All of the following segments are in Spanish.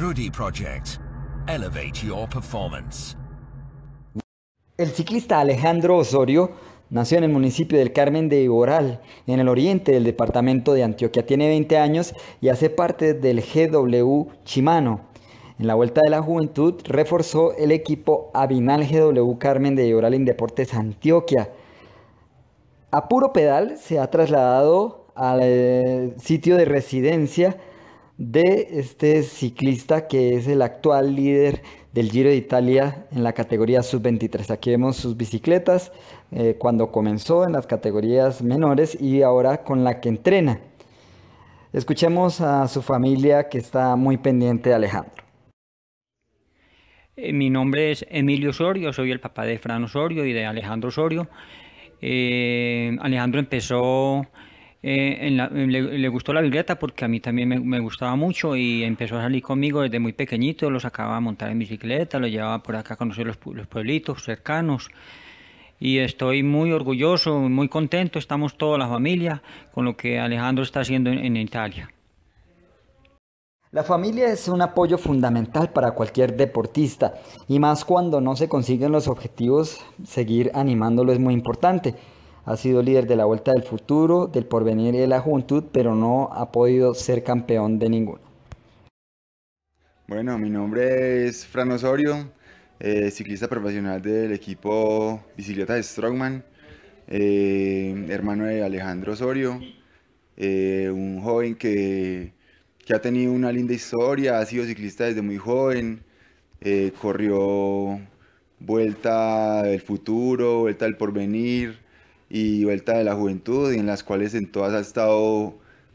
Rudy Elevate your performance. El ciclista Alejandro Osorio nació en el municipio del Carmen de Iboral, en el oriente del departamento de Antioquia. Tiene 20 años y hace parte del GW Chimano. En la Vuelta de la Juventud reforzó el equipo Avinal GW Carmen de Iboral en Deportes Antioquia. A puro pedal se ha trasladado al eh, sitio de residencia de este ciclista que es el actual líder del Giro de Italia en la categoría sub-23. Aquí vemos sus bicicletas eh, cuando comenzó en las categorías menores y ahora con la que entrena. Escuchemos a su familia que está muy pendiente de Alejandro. Eh, mi nombre es Emilio Osorio, soy el papá de Fran Osorio y de Alejandro Osorio. Eh, Alejandro empezó eh, le, gustó la bicicleta porque a mí también me, gustaba mucho y empezó a salir conmigo desde muy pequeñito, lo sacaba a montar en bicicleta, lo llevaba por acá a conocer los, pueblitos cercanos y estoy muy orgulloso, muy contento, estamos toda la familia con lo que Alejandro está haciendo en Italia. La familia es un apoyo fundamental para cualquier deportista y más cuando no se consiguen los objetivos, seguir animándolo es muy importante. Ha sido líder de la Vuelta del Futuro, del Porvenir y de la Juventud, pero no ha podido ser campeón de ninguno. Bueno, mi nombre es Fran Osorio, eh, ciclista profesional del equipo Bicicleta Strongman, eh, hermano de Alejandro Osorio, eh, un joven que, que, ha tenido una linda historia, ha sido ciclista desde muy joven, eh, corrió Vuelta del Futuro, Vuelta del Porvenir, y vuelta de la juventud, y en las cuales en todas ha estado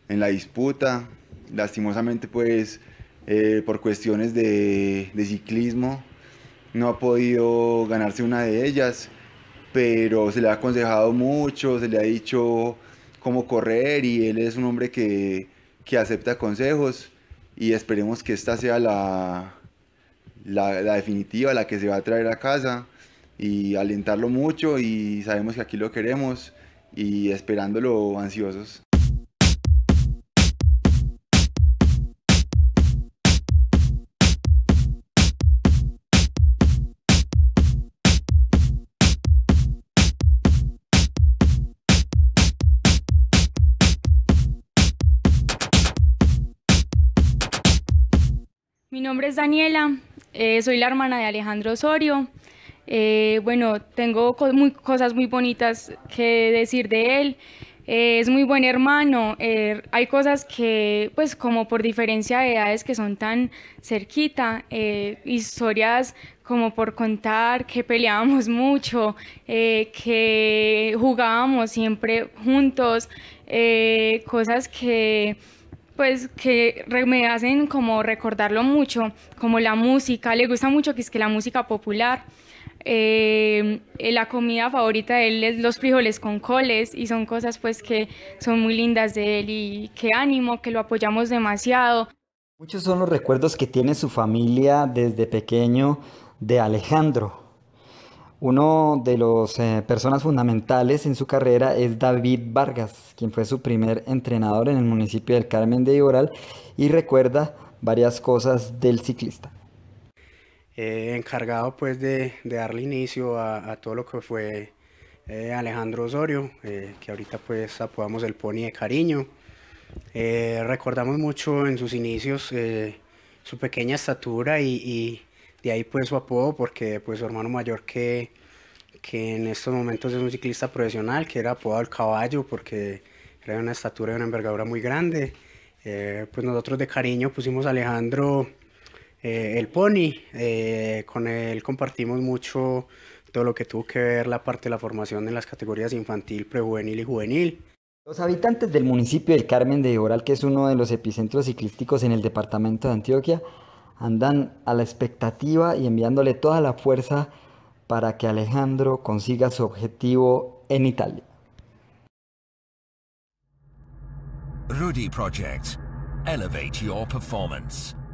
en la disputa. Lastimosamente, pues, eh, por cuestiones de, ciclismo, no ha podido ganarse una de ellas, pero se le ha aconsejado mucho, se le ha dicho cómo correr y él es un hombre que, que acepta consejos y esperemos que esta sea la, la, definitiva, la que se va a traer a casa y alentarlo mucho y sabemos que aquí lo queremos y esperándolo ansiosos. Mi nombre es Daniela, eh, soy la hermana de Alejandro Osorio. Eh, bueno, tengo cosas muy bonitas que decir de él. Eh, es muy buen hermano. Eh, hay cosas que, pues como por diferencia de edades que son tan cerquita, historias como por contar que peleábamos mucho, que jugábamos siempre juntos, cosas que pues que me hacen como recordarlo mucho, como la música, le gusta mucho que es que la música popular, eh, la comida favorita de él es los frijoles con coles y son cosas pues que son muy lindas de él y qué ánimo, que lo apoyamos demasiado. Muchos son los recuerdos que tiene su familia desde pequeño de Alejandro. Uno de los eh, personas fundamentales en su carrera es David Vargas, quien fue su primer entrenador en el municipio del Carmen de Iboral y recuerda varias cosas del ciclista. Eh, encargado pues de, darle inicio a, todo lo que fue eh, Alejandro Osorio, eh, que ahorita pues apodamos el Pony de cariño. recordamos mucho en sus inicios su pequeña estatura y, de ahí pues su apodo, porque pues su hermano mayor que, que en estos momentos es un ciclista profesional, que era apodado el caballo porque era de una estatura y una envergadura muy grande. pues nosotros de cariño pusimos a Alejandro eh, el Pony, eh, con él compartimos mucho todo lo que tuvo que ver la parte de la formación en las categorías infantil, prejuvenil y juvenil. Los habitantes del municipio del Carmen de Oral, que es uno de los epicentros ciclísticos en el departamento de Antioquia, andan a la expectativa y enviándole toda la fuerza para que Alejandro consiga su objetivo en Italia. Rudy Project. Elevate your performance.